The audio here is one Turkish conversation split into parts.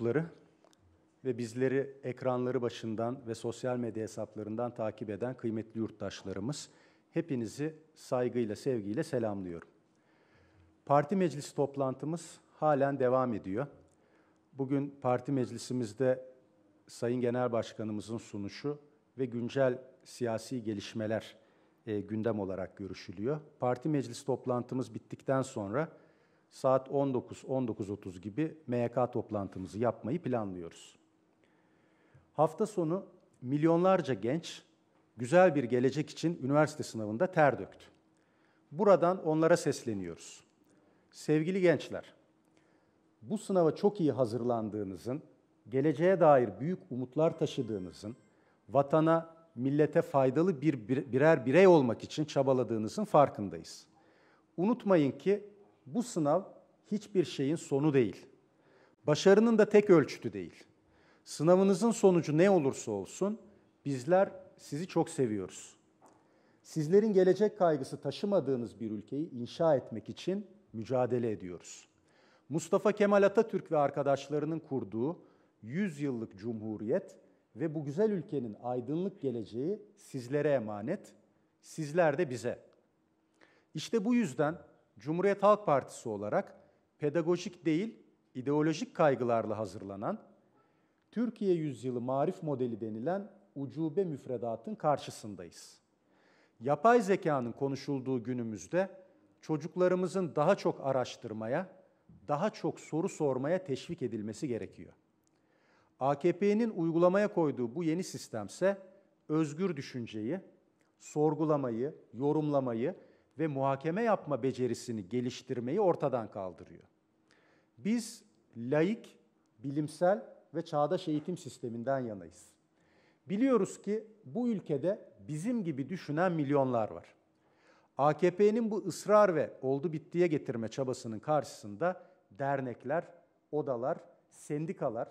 mensupları ve bizleri ekranları başından ve sosyal medya hesaplarından takip eden kıymetli yurttaşlarımız, hepinizi saygıyla, sevgiyle selamlıyorum. Parti meclisi toplantımız halen devam ediyor. Bugün parti meclisimizde Sayın Genel Başkanımızın sunuşu ve güncel siyasi gelişmeler e, gündem olarak görüşülüyor. Parti meclis toplantımız bittikten sonra saat 19-19.30 gibi MYK toplantımızı yapmayı planlıyoruz. Hafta sonu milyonlarca genç güzel bir gelecek için üniversite sınavında ter döktü. Buradan onlara sesleniyoruz. Sevgili gençler, bu sınava çok iyi hazırlandığınızın, geleceğe dair büyük umutlar taşıdığınızın, vatana, millete faydalı bir birer birey olmak için çabaladığınızın farkındayız. Unutmayın ki bu sınav hiçbir şeyin sonu değil. Başarının da tek ölçütü değil. Sınavınızın sonucu ne olursa olsun bizler sizi çok seviyoruz. Sizlerin gelecek kaygısı taşımadığınız bir ülkeyi inşa etmek için mücadele ediyoruz. Mustafa Kemal Atatürk ve arkadaşlarının kurduğu 100 yıllık cumhuriyet ve bu güzel ülkenin aydınlık geleceği sizlere emanet, sizler de bize. İşte bu yüzden Cumhuriyet Halk Partisi olarak pedagojik değil, ideolojik kaygılarla hazırlanan, Türkiye yüzyılı marif modeli denilen ucube müfredatın karşısındayız. Yapay zekanın konuşulduğu günümüzde çocuklarımızın daha çok araştırmaya, daha çok soru sormaya teşvik edilmesi gerekiyor. AKP'nin uygulamaya koyduğu bu yeni sistemse özgür düşünceyi, sorgulamayı, yorumlamayı ve muhakeme yapma becerisini geliştirmeyi ortadan kaldırıyor. Biz laik, bilimsel ve çağdaş eğitim sisteminden yanayız. Biliyoruz ki bu ülkede bizim gibi düşünen milyonlar var. AKP'nin bu ısrar ve oldu bittiye getirme çabasının karşısında dernekler, odalar, sendikalar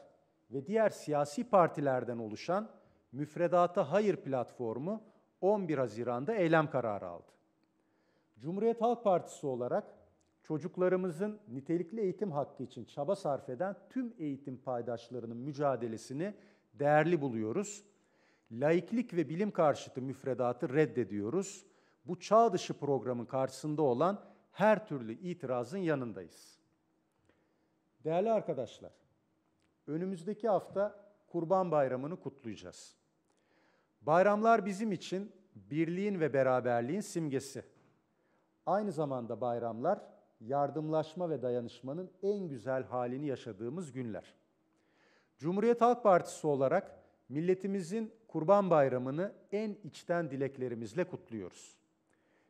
ve diğer siyasi partilerden oluşan Müfredata Hayır platformu 11 Haziran'da eylem kararı aldı. Cumhuriyet Halk Partisi olarak çocuklarımızın nitelikli eğitim hakkı için çaba sarf eden tüm eğitim paydaşlarının mücadelesini değerli buluyoruz. Laiklik ve bilim karşıtı müfredatı reddediyoruz. Bu çağ dışı programın karşısında olan her türlü itirazın yanındayız. Değerli arkadaşlar, önümüzdeki hafta Kurban Bayramı'nı kutlayacağız. Bayramlar bizim için birliğin ve beraberliğin simgesi. Aynı zamanda bayramlar yardımlaşma ve dayanışmanın en güzel halini yaşadığımız günler. Cumhuriyet Halk Partisi olarak milletimizin Kurban Bayramı'nı en içten dileklerimizle kutluyoruz.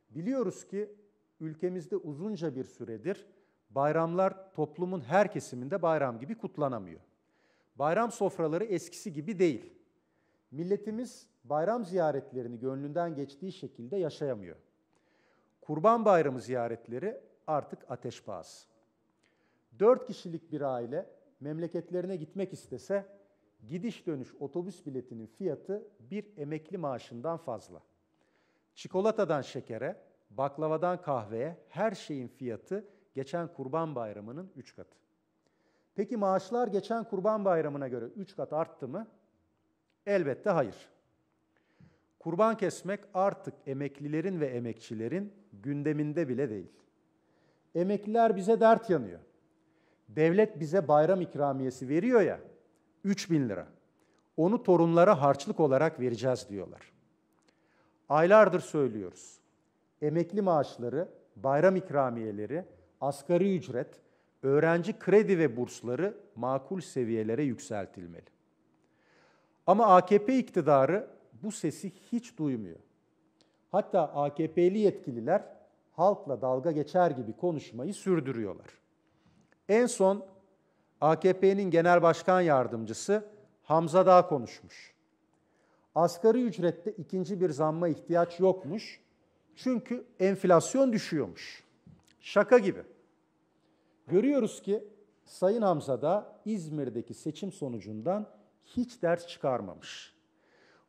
Biliyoruz ki ülkemizde uzunca bir süredir bayramlar toplumun her kesiminde bayram gibi kutlanamıyor. Bayram sofraları eskisi gibi değil. Milletimiz bayram ziyaretlerini gönlünden geçtiği şekilde yaşayamıyor. Kurban Bayramı ziyaretleri artık ateş pahası. Dört kişilik bir aile memleketlerine gitmek istese gidiş dönüş otobüs biletinin fiyatı bir emekli maaşından fazla. Çikolatadan şekere, baklavadan kahveye her şeyin fiyatı geçen Kurban Bayramı'nın 3 katı. Peki maaşlar geçen Kurban Bayramı'na göre 3 kat arttı mı? Elbette hayır. Kurban kesmek artık emeklilerin ve emekçilerin gündeminde bile değil. Emekliler bize dert yanıyor. Devlet bize bayram ikramiyesi veriyor ya, 3 bin lira. Onu torunlara harçlık olarak vereceğiz diyorlar. Aylardır söylüyoruz. Emekli maaşları, bayram ikramiyeleri, asgari ücret, öğrenci kredi ve bursları makul seviyelere yükseltilmeli. Ama AKP iktidarı bu sesi hiç duymuyor. Hatta AKP'li yetkililer halkla dalga geçer gibi konuşmayı sürdürüyorlar. En son AKP'nin genel başkan yardımcısı Hamza Dağ konuşmuş. Asgari ücrette ikinci bir zamma ihtiyaç yokmuş. Çünkü enflasyon düşüyormuş. Şaka gibi. Görüyoruz ki Sayın Hamza da İzmir'deki seçim sonucundan hiç ders çıkarmamış.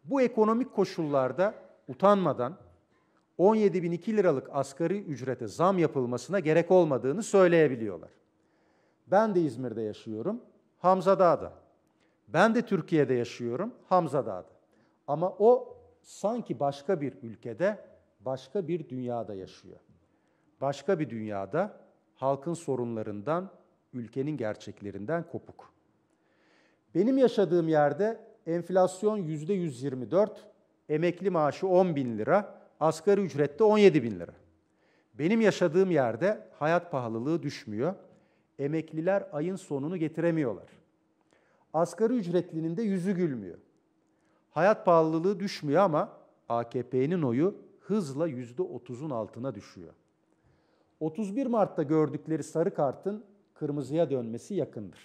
Bu ekonomik koşullarda utanmadan 17.002 liralık asgari ücrete zam yapılmasına gerek olmadığını söyleyebiliyorlar. Ben de İzmir'de yaşıyorum, Hamza Dağ'da. Ben de Türkiye'de yaşıyorum, Hamza Dağ'da. Ama o sanki başka bir ülkede, başka bir dünyada yaşıyor. Başka bir dünyada halkın sorunlarından, ülkenin gerçeklerinden kopuk. Benim yaşadığım yerde enflasyon yüzde %124, emekli maaşı 10 bin lira, asgari ücrette 17 bin lira. Benim yaşadığım yerde hayat pahalılığı düşmüyor. Emekliler ayın sonunu getiremiyorlar. Asgari ücretlinin de yüzü gülmüyor. Hayat pahalılığı düşmüyor ama AKP'nin oyu hızla yüzde otuzun altına düşüyor. 31 Mart'ta gördükleri sarı kartın kırmızıya dönmesi yakındır.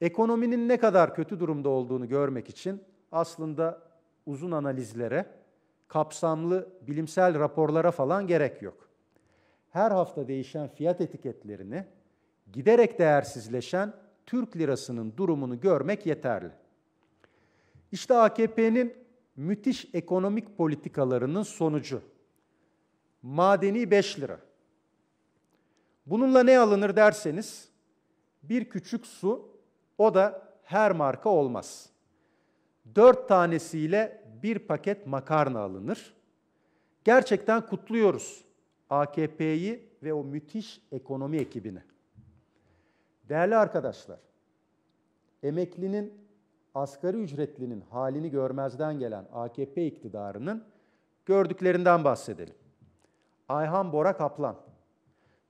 Ekonominin ne kadar kötü durumda olduğunu görmek için aslında uzun analizlere kapsamlı bilimsel raporlara falan gerek yok. Her hafta değişen fiyat etiketlerini giderek değersizleşen Türk lirasının durumunu görmek yeterli. İşte AKP'nin müthiş ekonomik politikalarının sonucu. Madeni 5 lira. Bununla ne alınır derseniz bir küçük su o da her marka olmaz. Dört tanesiyle bir paket makarna alınır. Gerçekten kutluyoruz AKP'yi ve o müthiş ekonomi ekibini. Değerli arkadaşlar, emeklinin, asgari ücretlinin halini görmezden gelen AKP iktidarının gördüklerinden bahsedelim. Ayhan Bora Kaplan,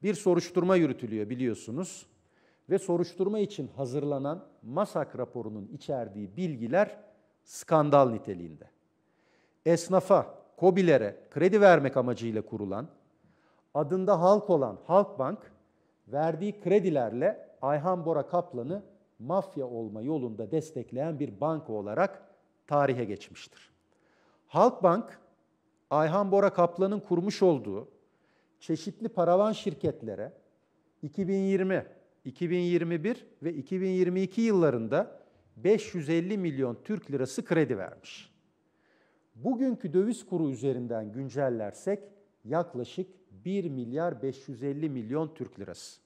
bir soruşturma yürütülüyor biliyorsunuz ve soruşturma için hazırlanan MASAK raporunun içerdiği bilgiler skandal niteliğinde esnafa, kobilere kredi vermek amacıyla kurulan, adında halk olan Halkbank, verdiği kredilerle Ayhan Bora Kaplan'ı mafya olma yolunda destekleyen bir banka olarak tarihe geçmiştir. Halkbank, Ayhan Bora Kaplan'ın kurmuş olduğu çeşitli paravan şirketlere 2020, 2021 ve 2022 yıllarında 550 milyon Türk lirası kredi vermiş. Bugünkü döviz kuru üzerinden güncellersek yaklaşık 1 milyar 550 milyon Türk lirası.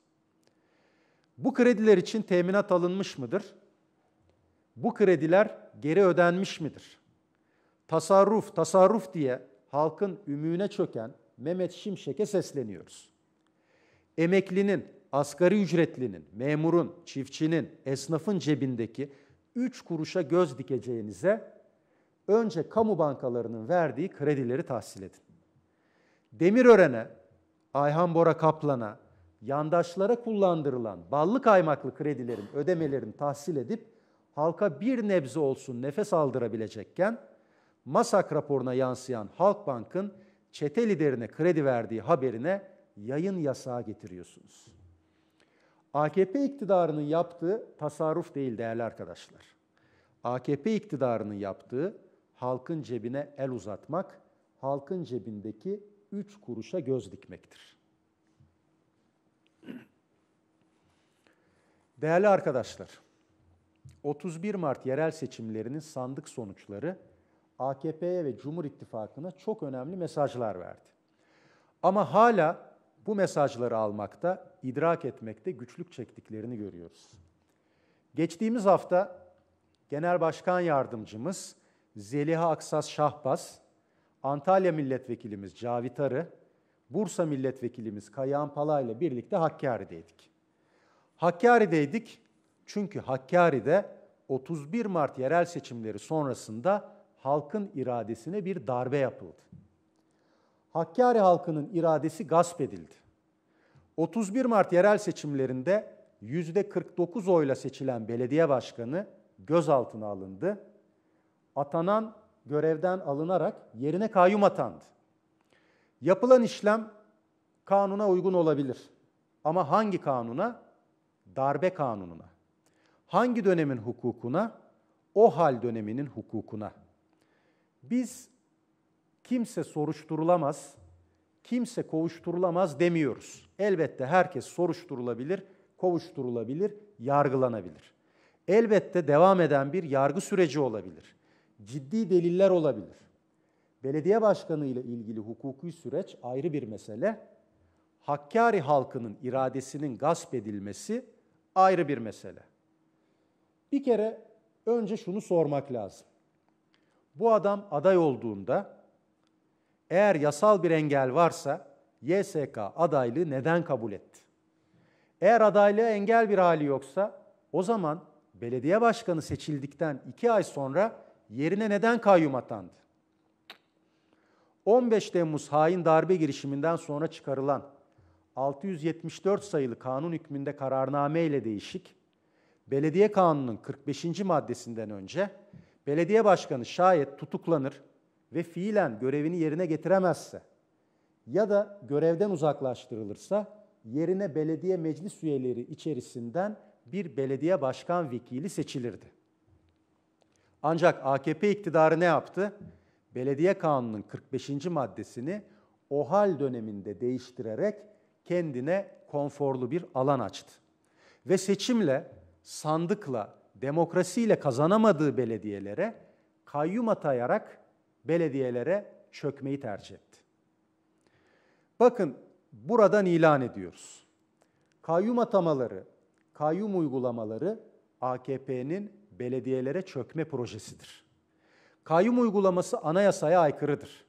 Bu krediler için teminat alınmış mıdır? Bu krediler geri ödenmiş midir? Tasarruf, tasarruf diye halkın ümüğüne çöken Mehmet Şimşek'e sesleniyoruz. Emeklinin, asgari ücretlinin, memurun, çiftçinin, esnafın cebindeki 3 kuruşa göz dikeceğinize önce kamu bankalarının verdiği kredileri tahsil edin. Demirören'e, Ayhan Bora Kaplan'a, yandaşlara kullandırılan ballı kaymaklı kredilerin ödemelerini tahsil edip halka bir nebze olsun nefes aldırabilecekken MASAK raporuna yansıyan Halkbank'ın çete liderine kredi verdiği haberine yayın yasağı getiriyorsunuz. AKP iktidarının yaptığı tasarruf değil değerli arkadaşlar. AKP iktidarının yaptığı halkın cebine el uzatmak, halkın cebindeki üç kuruşa göz dikmektir. Değerli arkadaşlar, 31 Mart yerel seçimlerinin sandık sonuçları AKP'ye ve Cumhur İttifakı'na çok önemli mesajlar verdi. Ama hala bu mesajları almakta, idrak etmekte güçlük çektiklerini görüyoruz. Geçtiğimiz hafta Genel Başkan Yardımcımız Zeliha Aksas Şahbaz, Antalya Milletvekilimiz Cavit Arı, Bursa Milletvekilimiz Kayahan Pala ile birlikte Hakkari'deydik. Hakkari'deydik çünkü Hakkari'de 31 Mart yerel seçimleri sonrasında halkın iradesine bir darbe yapıldı. Hakkari halkının iradesi gasp edildi. 31 Mart yerel seçimlerinde %49 oyla seçilen belediye başkanı gözaltına alındı atanan görevden alınarak yerine kayyum atandı. Yapılan işlem kanuna uygun olabilir. Ama hangi kanuna? Darbe kanununa. Hangi dönemin hukukuna? O hal döneminin hukukuna. Biz kimse soruşturulamaz, kimse kovuşturulamaz demiyoruz. Elbette herkes soruşturulabilir, kovuşturulabilir, yargılanabilir. Elbette devam eden bir yargı süreci olabilir ciddi deliller olabilir. Belediye başkanı ile ilgili hukuki süreç ayrı bir mesele. Hakkari halkının iradesinin gasp edilmesi ayrı bir mesele. Bir kere önce şunu sormak lazım. Bu adam aday olduğunda eğer yasal bir engel varsa YSK adaylığı neden kabul etti? Eğer adaylığa engel bir hali yoksa o zaman belediye başkanı seçildikten iki ay sonra yerine neden kayyum atandı? 15 Temmuz hain darbe girişiminden sonra çıkarılan 674 sayılı kanun hükmünde kararname ile değişik, belediye kanunun 45. maddesinden önce belediye başkanı şayet tutuklanır ve fiilen görevini yerine getiremezse ya da görevden uzaklaştırılırsa yerine belediye meclis üyeleri içerisinden bir belediye başkan vekili seçilirdi. Ancak AKP iktidarı ne yaptı? Belediye Kanunu'nun 45. maddesini OHAL döneminde değiştirerek kendine konforlu bir alan açtı. Ve seçimle, sandıkla, demokrasiyle kazanamadığı belediyelere kayyum atayarak belediyelere çökmeyi tercih etti. Bakın buradan ilan ediyoruz. Kayyum atamaları, kayyum uygulamaları AKP'nin belediyelere çökme projesidir. Kayyum uygulaması anayasaya aykırıdır.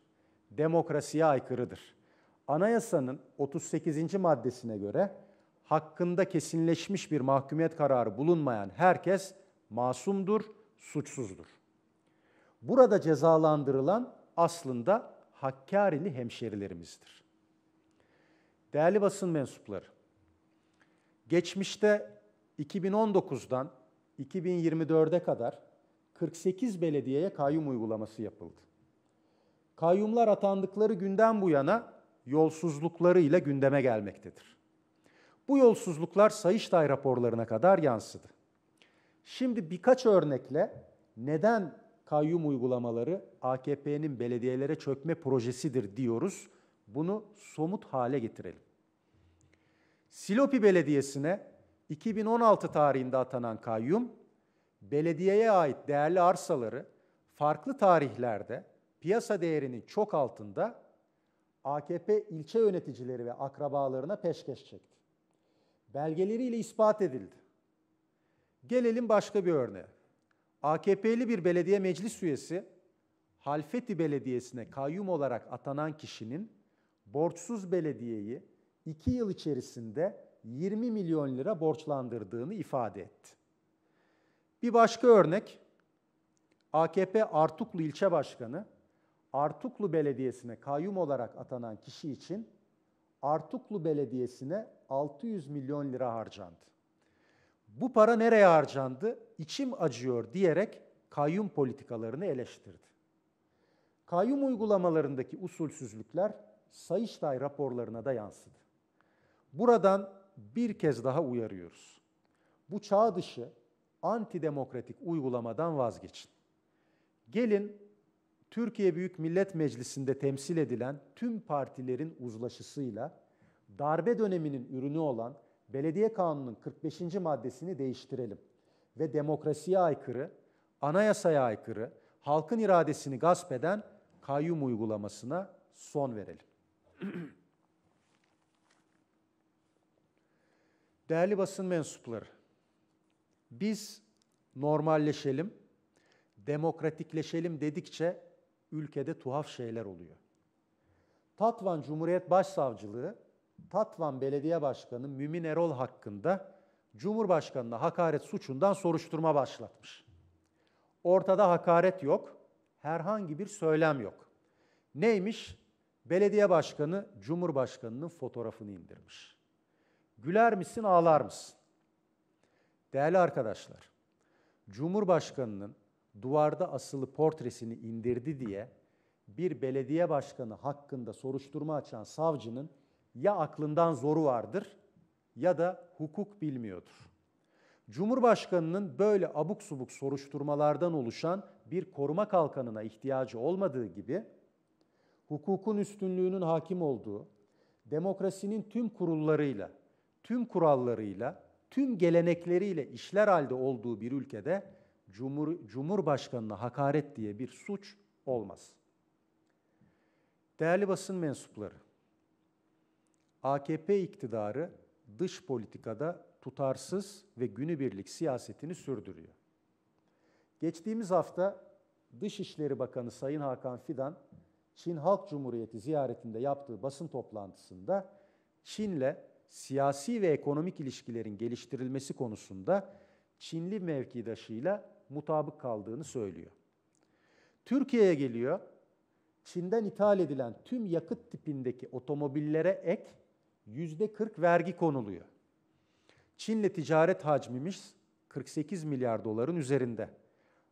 Demokrasiye aykırıdır. Anayasanın 38. maddesine göre hakkında kesinleşmiş bir mahkumiyet kararı bulunmayan herkes masumdur, suçsuzdur. Burada cezalandırılan aslında Hakkari'li hemşerilerimizdir. Değerli basın mensupları, geçmişte 2019'dan 2024'e kadar 48 belediyeye kayyum uygulaması yapıldı. Kayyumlar atandıkları günden bu yana yolsuzluklarıyla gündeme gelmektedir. Bu yolsuzluklar Sayıştay raporlarına kadar yansıdı. Şimdi birkaç örnekle neden kayyum uygulamaları AKP'nin belediyelere çökme projesidir diyoruz. Bunu somut hale getirelim. Silopi Belediyesi'ne 2016 tarihinde atanan kayyum, belediyeye ait değerli arsaları farklı tarihlerde piyasa değerinin çok altında AKP ilçe yöneticileri ve akrabalarına peşkeş çekti. Belgeleriyle ispat edildi. Gelelim başka bir örneğe. AKP'li bir belediye meclis üyesi Halfeti Belediyesi'ne kayyum olarak atanan kişinin borçsuz belediyeyi iki yıl içerisinde 20 milyon lira borçlandırdığını ifade etti. Bir başka örnek, AKP Artuklu ilçe başkanı, Artuklu Belediyesi'ne kayyum olarak atanan kişi için Artuklu Belediyesi'ne 600 milyon lira harcandı. Bu para nereye harcandı? İçim acıyor diyerek kayyum politikalarını eleştirdi. Kayyum uygulamalarındaki usulsüzlükler Sayıştay raporlarına da yansıdı. Buradan bir kez daha uyarıyoruz. Bu çağ dışı antidemokratik uygulamadan vazgeçin. Gelin Türkiye Büyük Millet Meclisi'nde temsil edilen tüm partilerin uzlaşısıyla darbe döneminin ürünü olan Belediye Kanunu'nun 45. maddesini değiştirelim ve demokrasiye aykırı, anayasaya aykırı, halkın iradesini gasp eden kayyum uygulamasına son verelim. Değerli basın mensupları, biz normalleşelim, demokratikleşelim dedikçe ülkede tuhaf şeyler oluyor. Tatvan Cumhuriyet Başsavcılığı, Tatvan Belediye Başkanı Mümin Erol hakkında Cumhurbaşkanı'na hakaret suçundan soruşturma başlatmış. Ortada hakaret yok, herhangi bir söylem yok. Neymiş? Belediye başkanı Cumhurbaşkanı'nın fotoğrafını indirmiş. Güler misin, ağlar mısın? Değerli arkadaşlar, Cumhurbaşkanının duvarda asılı portresini indirdi diye bir belediye başkanı hakkında soruşturma açan savcının ya aklından zoru vardır ya da hukuk bilmiyordur. Cumhurbaşkanının böyle abuk subuk soruşturmalardan oluşan bir koruma kalkanına ihtiyacı olmadığı gibi hukukun üstünlüğünün hakim olduğu, demokrasinin tüm kurullarıyla tüm kurallarıyla, tüm gelenekleriyle işler halde olduğu bir ülkede Cumhur, Cumhurbaşkanına hakaret diye bir suç olmaz. Değerli basın mensupları, AKP iktidarı dış politikada tutarsız ve günübirlik siyasetini sürdürüyor. Geçtiğimiz hafta Dışişleri Bakanı Sayın Hakan Fidan, Çin Halk Cumhuriyeti ziyaretinde yaptığı basın toplantısında Çin'le siyasi ve ekonomik ilişkilerin geliştirilmesi konusunda Çinli mevkidaşıyla mutabık kaldığını söylüyor. Türkiye'ye geliyor. Çin'den ithal edilen tüm yakıt tipindeki otomobillere ek yüzde 40 vergi konuluyor. Çin'le ticaret hacmimiz 48 milyar doların üzerinde.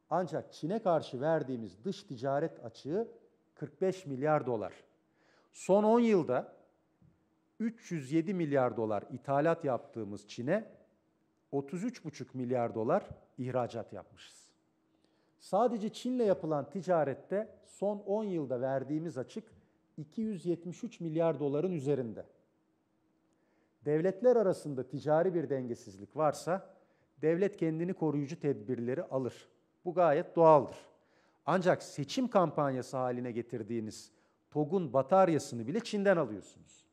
Ancak Çin'e karşı verdiğimiz dış ticaret açığı 45 milyar dolar. Son 10 yılda 307 milyar dolar ithalat yaptığımız Çin'e 33,5 milyar dolar ihracat yapmışız. Sadece Çin'le yapılan ticarette son 10 yılda verdiğimiz açık 273 milyar doların üzerinde. Devletler arasında ticari bir dengesizlik varsa devlet kendini koruyucu tedbirleri alır. Bu gayet doğaldır. Ancak seçim kampanyası haline getirdiğiniz TOG'un bataryasını bile Çin'den alıyorsunuz.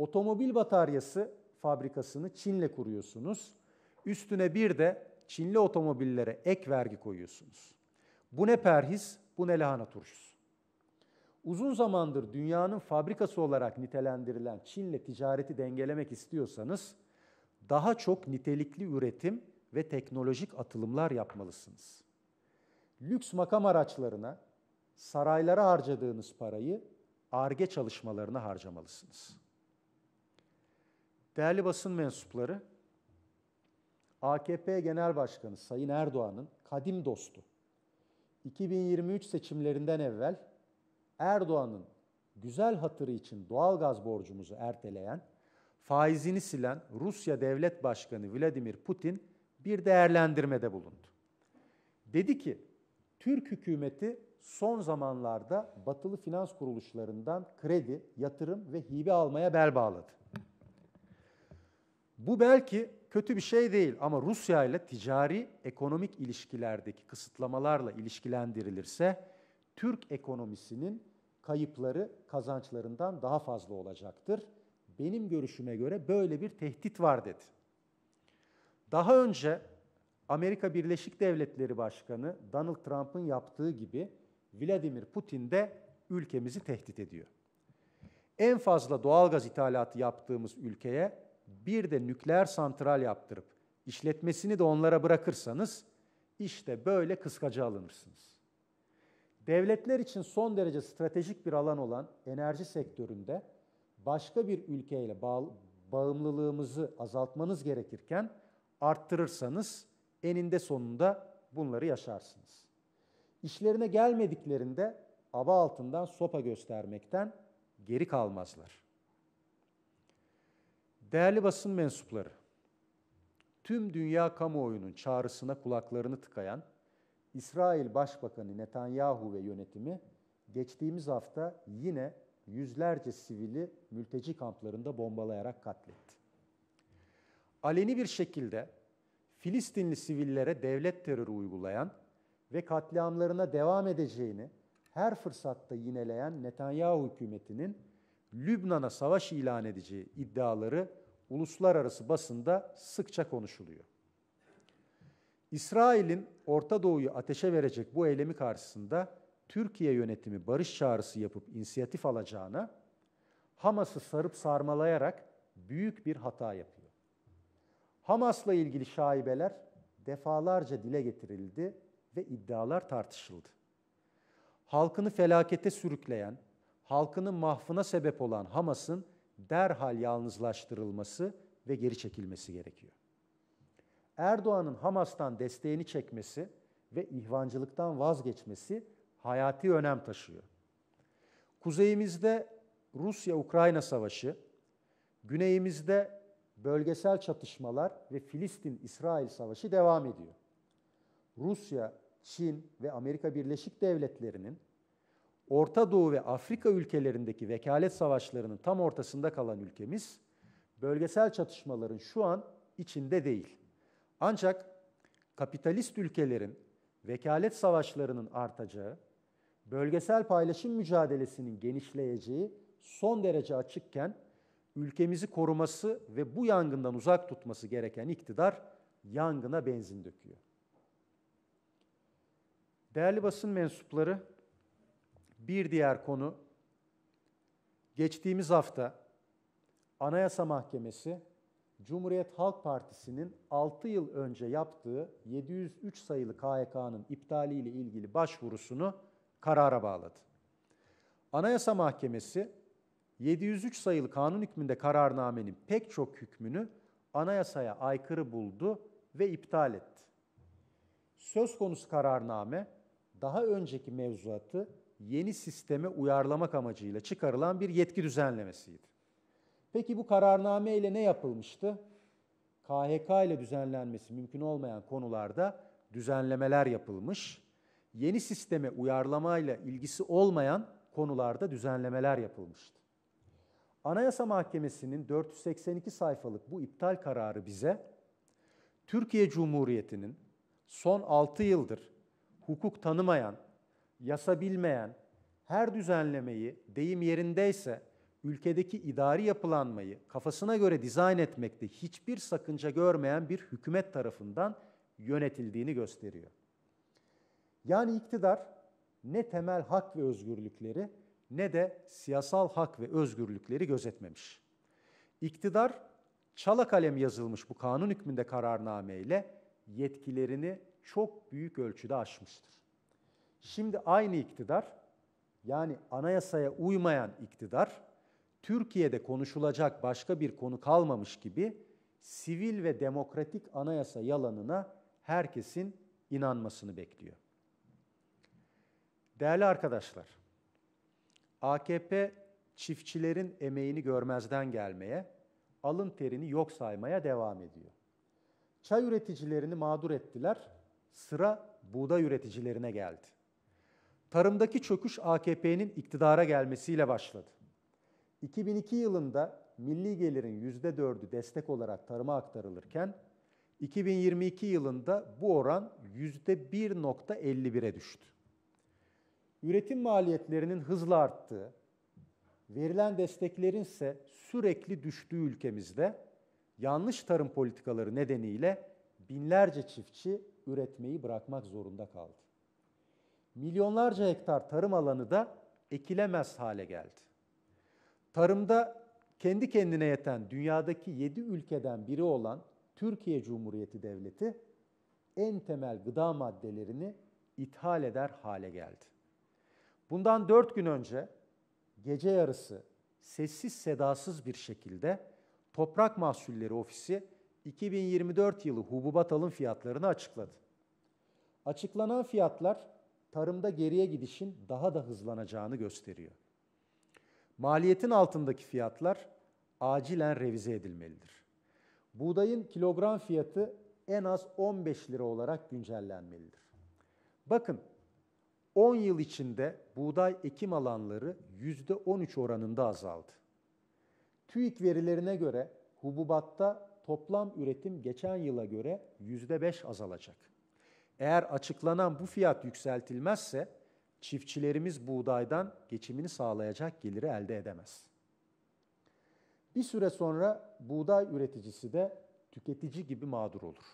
Otomobil bataryası fabrikasını Çin'le kuruyorsunuz. Üstüne bir de Çinli otomobillere ek vergi koyuyorsunuz. Bu ne perhis, bu ne lahana turşusu. Uzun zamandır dünyanın fabrikası olarak nitelendirilen Çin'le ticareti dengelemek istiyorsanız daha çok nitelikli üretim ve teknolojik atılımlar yapmalısınız. Lüks makam araçlarına, saraylara harcadığınız parayı ARGE çalışmalarına harcamalısınız.'' Değerli basın mensupları, AKP Genel Başkanı Sayın Erdoğan'ın kadim dostu 2023 seçimlerinden evvel Erdoğan'ın güzel hatırı için doğalgaz borcumuzu erteleyen, faizini silen Rusya Devlet Başkanı Vladimir Putin bir değerlendirmede bulundu. Dedi ki, Türk hükümeti son zamanlarda batılı finans kuruluşlarından kredi, yatırım ve hibe almaya bel bağladı. Bu belki kötü bir şey değil ama Rusya ile ticari ekonomik ilişkilerdeki kısıtlamalarla ilişkilendirilirse Türk ekonomisinin kayıpları kazançlarından daha fazla olacaktır. Benim görüşüme göre böyle bir tehdit var dedi. Daha önce Amerika Birleşik Devletleri Başkanı Donald Trump'ın yaptığı gibi Vladimir Putin de ülkemizi tehdit ediyor. En fazla doğalgaz ithalatı yaptığımız ülkeye bir de nükleer santral yaptırıp işletmesini de onlara bırakırsanız işte böyle kıskaca alınırsınız. Devletler için son derece stratejik bir alan olan enerji sektöründe başka bir ülkeyle bağ- bağımlılığımızı azaltmanız gerekirken arttırırsanız eninde sonunda bunları yaşarsınız. İşlerine gelmediklerinde aba altından sopa göstermekten geri kalmazlar.'' Değerli basın mensupları, tüm dünya kamuoyunun çağrısına kulaklarını tıkayan İsrail Başbakanı Netanyahu ve yönetimi geçtiğimiz hafta yine yüzlerce sivili mülteci kamplarında bombalayarak katletti. Aleni bir şekilde Filistinli sivillere devlet terörü uygulayan ve katliamlarına devam edeceğini her fırsatta yineleyen Netanyahu hükümetinin Lübnan'a savaş ilan edeceği iddiaları uluslararası basında sıkça konuşuluyor. İsrail'in Orta Doğu'yu ateşe verecek bu eylemi karşısında Türkiye yönetimi barış çağrısı yapıp inisiyatif alacağına Hamas'ı sarıp sarmalayarak büyük bir hata yapıyor. Hamas'la ilgili şaibeler defalarca dile getirildi ve iddialar tartışıldı. Halkını felakete sürükleyen, halkını mahfına sebep olan Hamas'ın derhal yalnızlaştırılması ve geri çekilmesi gerekiyor. Erdoğan'ın Hamas'tan desteğini çekmesi ve ihvancılıktan vazgeçmesi hayati önem taşıyor. Kuzeyimizde Rusya-Ukrayna savaşı, güneyimizde bölgesel çatışmalar ve Filistin-İsrail savaşı devam ediyor. Rusya, Çin ve Amerika Birleşik Devletleri'nin Orta Doğu ve Afrika ülkelerindeki vekalet savaşlarının tam ortasında kalan ülkemiz bölgesel çatışmaların şu an içinde değil. Ancak kapitalist ülkelerin vekalet savaşlarının artacağı, bölgesel paylaşım mücadelesinin genişleyeceği son derece açıkken ülkemizi koruması ve bu yangından uzak tutması gereken iktidar yangına benzin döküyor. Değerli basın mensupları, bir diğer konu, geçtiğimiz hafta Anayasa Mahkemesi, Cumhuriyet Halk Partisi'nin 6 yıl önce yaptığı 703 sayılı KHK'nın iptaliyle ilgili başvurusunu karara bağladı. Anayasa Mahkemesi 703 sayılı kanun hükmünde kararnamenin pek çok hükmünü anayasaya aykırı buldu ve iptal etti. Söz konusu kararname daha önceki mevzuatı yeni sisteme uyarlamak amacıyla çıkarılan bir yetki düzenlemesiydi. Peki bu kararname ile ne yapılmıştı? KHK ile düzenlenmesi mümkün olmayan konularda düzenlemeler yapılmış. Yeni sisteme uyarlamayla ilgisi olmayan konularda düzenlemeler yapılmıştı. Anayasa Mahkemesi'nin 482 sayfalık bu iptal kararı bize Türkiye Cumhuriyeti'nin son 6 yıldır hukuk tanımayan yasa bilmeyen, her düzenlemeyi deyim yerindeyse ülkedeki idari yapılanmayı kafasına göre dizayn etmekte hiçbir sakınca görmeyen bir hükümet tarafından yönetildiğini gösteriyor. Yani iktidar ne temel hak ve özgürlükleri ne de siyasal hak ve özgürlükleri gözetmemiş. İktidar çala kalem yazılmış bu kanun hükmünde kararnameyle yetkilerini çok büyük ölçüde aşmıştır. Şimdi aynı iktidar, yani anayasaya uymayan iktidar, Türkiye'de konuşulacak başka bir konu kalmamış gibi sivil ve demokratik anayasa yalanına herkesin inanmasını bekliyor. Değerli arkadaşlar, AKP çiftçilerin emeğini görmezden gelmeye, alın terini yok saymaya devam ediyor. Çay üreticilerini mağdur ettiler, sıra buğday üreticilerine geldi. Tarımdaki çöküş AKP'nin iktidara gelmesiyle başladı. 2002 yılında milli gelirin %4'ü destek olarak tarıma aktarılırken 2022 yılında bu oran %1.51'e düştü. Üretim maliyetlerinin hızla arttığı, verilen desteklerin ise sürekli düştüğü ülkemizde yanlış tarım politikaları nedeniyle binlerce çiftçi üretmeyi bırakmak zorunda kaldı milyonlarca hektar tarım alanı da ekilemez hale geldi. Tarımda kendi kendine yeten dünyadaki 7 ülkeden biri olan Türkiye Cumhuriyeti Devleti en temel gıda maddelerini ithal eder hale geldi. Bundan 4 gün önce gece yarısı sessiz sedasız bir şekilde Toprak Mahsulleri Ofisi 2024 yılı hububat alım fiyatlarını açıkladı. Açıklanan fiyatlar tarımda geriye gidişin daha da hızlanacağını gösteriyor. Maliyetin altındaki fiyatlar acilen revize edilmelidir. Buğdayın kilogram fiyatı en az 15 lira olarak güncellenmelidir. Bakın 10 yıl içinde buğday ekim alanları %13 oranında azaldı. TÜİK verilerine göre hububatta toplam üretim geçen yıla göre %5 azalacak. Eğer açıklanan bu fiyat yükseltilmezse çiftçilerimiz buğdaydan geçimini sağlayacak geliri elde edemez. Bir süre sonra buğday üreticisi de tüketici gibi mağdur olur.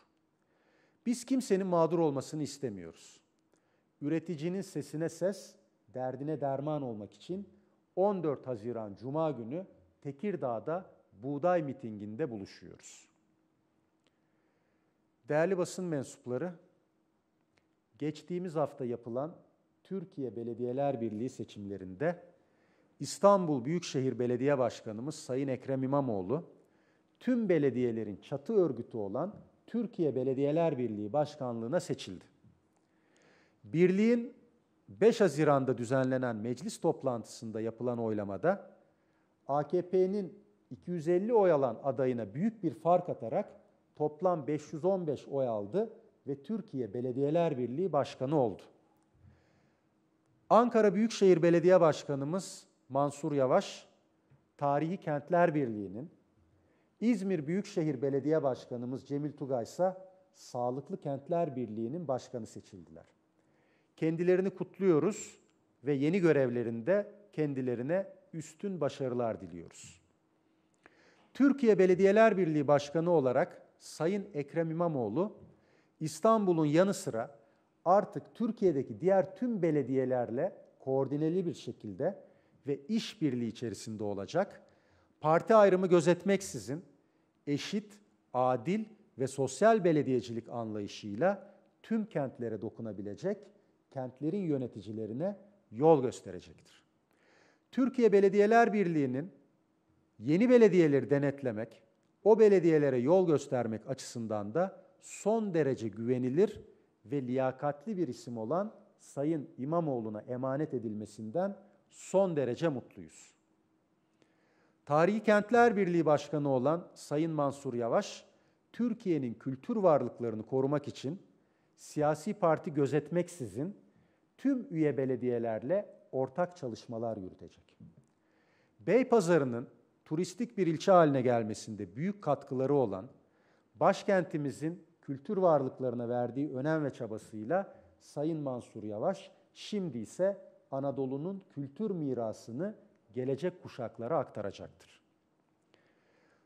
Biz kimsenin mağdur olmasını istemiyoruz. Üreticinin sesine ses, derdine derman olmak için 14 Haziran Cuma günü Tekirdağ'da buğday mitinginde buluşuyoruz. Değerli basın mensupları, geçtiğimiz hafta yapılan Türkiye Belediyeler Birliği seçimlerinde İstanbul Büyükşehir Belediye Başkanımız Sayın Ekrem İmamoğlu tüm belediyelerin çatı örgütü olan Türkiye Belediyeler Birliği Başkanlığına seçildi. Birliğin 5 Haziran'da düzenlenen meclis toplantısında yapılan oylamada AKP'nin 250 oy alan adayına büyük bir fark atarak toplam 515 oy aldı ve Türkiye Belediyeler Birliği Başkanı oldu. Ankara Büyükşehir Belediye Başkanımız Mansur Yavaş, Tarihi Kentler Birliği'nin, İzmir Büyükşehir Belediye Başkanımız Cemil Tugay ise Sağlıklı Kentler Birliği'nin başkanı seçildiler. Kendilerini kutluyoruz ve yeni görevlerinde kendilerine üstün başarılar diliyoruz. Türkiye Belediyeler Birliği Başkanı olarak Sayın Ekrem İmamoğlu İstanbul'un yanı sıra artık Türkiye'deki diğer tüm belediyelerle koordineli bir şekilde ve işbirliği içerisinde olacak. Parti ayrımı gözetmeksizin eşit, adil ve sosyal belediyecilik anlayışıyla tüm kentlere dokunabilecek, kentlerin yöneticilerine yol gösterecektir. Türkiye Belediyeler Birliği'nin yeni belediyeleri denetlemek, o belediyelere yol göstermek açısından da son derece güvenilir ve liyakatli bir isim olan Sayın İmamoğlu'na emanet edilmesinden son derece mutluyuz. Tarihi Kentler Birliği Başkanı olan Sayın Mansur Yavaş, Türkiye'nin kültür varlıklarını korumak için siyasi parti gözetmeksizin tüm üye belediyelerle ortak çalışmalar yürütecek. Beypazarı'nın turistik bir ilçe haline gelmesinde büyük katkıları olan başkentimizin kültür varlıklarına verdiği önem ve çabasıyla Sayın Mansur Yavaş şimdi ise Anadolu'nun kültür mirasını gelecek kuşaklara aktaracaktır.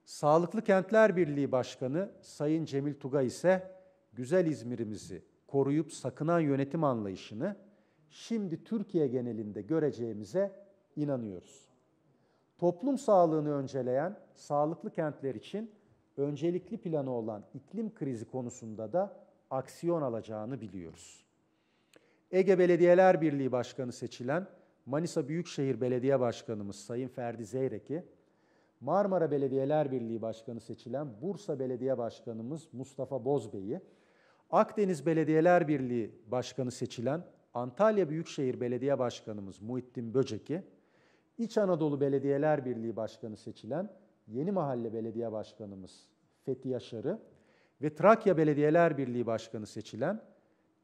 Sağlıklı Kentler Birliği Başkanı Sayın Cemil Tuga ise güzel İzmir'imizi koruyup sakınan yönetim anlayışını şimdi Türkiye genelinde göreceğimize inanıyoruz. Toplum sağlığını önceleyen sağlıklı kentler için öncelikli planı olan iklim krizi konusunda da aksiyon alacağını biliyoruz. Ege Belediyeler Birliği Başkanı seçilen Manisa Büyükşehir Belediye Başkanımız Sayın Ferdi Zeyrek'i, Marmara Belediyeler Birliği Başkanı seçilen Bursa Belediye Başkanımız Mustafa Bozbey'i, Akdeniz Belediyeler Birliği Başkanı seçilen Antalya Büyükşehir Belediye Başkanımız Muhittin Böcek'i, İç Anadolu Belediyeler Birliği Başkanı seçilen Yeni Mahalle Belediye Başkanımız Fethi Yaşar'ı ve Trakya Belediyeler Birliği Başkanı seçilen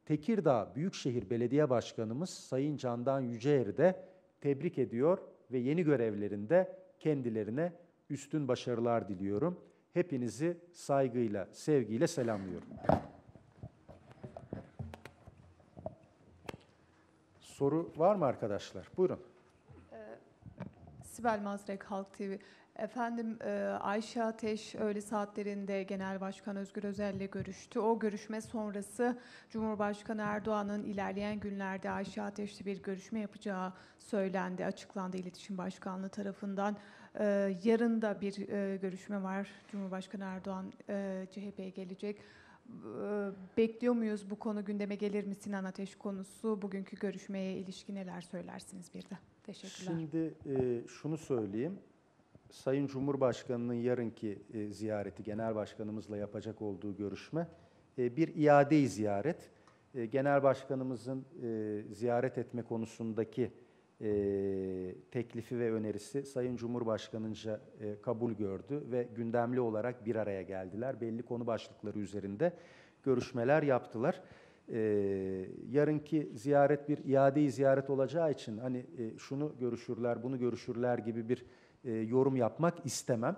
Tekirdağ Büyükşehir Belediye Başkanımız Sayın Candan Yüceer'i de tebrik ediyor ve yeni görevlerinde kendilerine üstün başarılar diliyorum. Hepinizi saygıyla, sevgiyle selamlıyorum. Soru var mı arkadaşlar? Buyurun. Ee, Sibel Mazrek, Halk TV. Efendim e, Ayşe Ateş öğle saatlerinde Genel Başkan Özgür Özel'le görüştü. O görüşme sonrası Cumhurbaşkanı Erdoğan'ın ilerleyen günlerde Ayşe Ateş'le bir görüşme yapacağı söylendi, açıklandı İletişim Başkanlığı tarafından. E, yarın da bir e, görüşme var. Cumhurbaşkanı Erdoğan CHP'ye gelecek bekliyor muyuz bu konu gündeme gelir mi Sinan Ateş konusu? Bugünkü görüşmeye ilişkin neler söylersiniz bir de? Teşekkürler. Şimdi şunu söyleyeyim. Sayın Cumhurbaşkanı'nın yarınki e, ziyareti, Genel Başkanımızla yapacak olduğu görüşme e, bir iade ziyaret. E, genel Başkanımızın ziyaret etme konusundaki teklifi ve önerisi Sayın Cumhurbaşkanı'nca kabul gördü ve gündemli olarak bir araya geldiler. Belli konu başlıkları üzerinde görüşmeler yaptılar. yarınki ziyaret bir iade ziyaret olacağı için hani şunu görüşürler, bunu görüşürler gibi bir e, yorum yapmak istemem.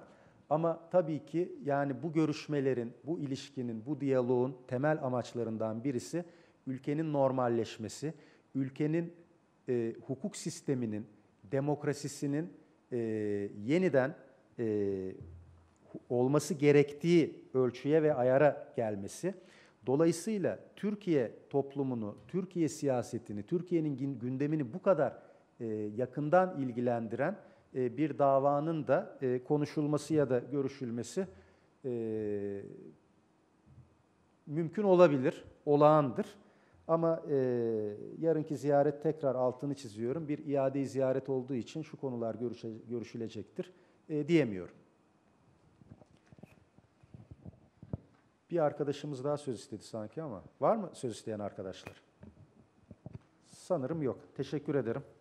Ama tabii ki yani bu görüşmelerin, bu ilişkinin, bu diyaloğun temel amaçlarından birisi ülkenin normalleşmesi, ülkenin e, hukuk sisteminin, demokrasisinin e, yeniden e, olması gerektiği ölçüye ve ayara gelmesi. Dolayısıyla Türkiye toplumunu, Türkiye siyasetini, Türkiye'nin gündemini bu kadar e, yakından ilgilendiren e, bir davanın da e, konuşulması ya da görüşülmesi e, mümkün olabilir, olağandır. Ama yarınki ziyaret tekrar altını çiziyorum. Bir iade ziyaret olduğu için şu konular görüşülecektir diyemiyorum. Bir arkadaşımız daha söz istedi sanki ama var mı söz isteyen arkadaşlar? Sanırım yok. Teşekkür ederim.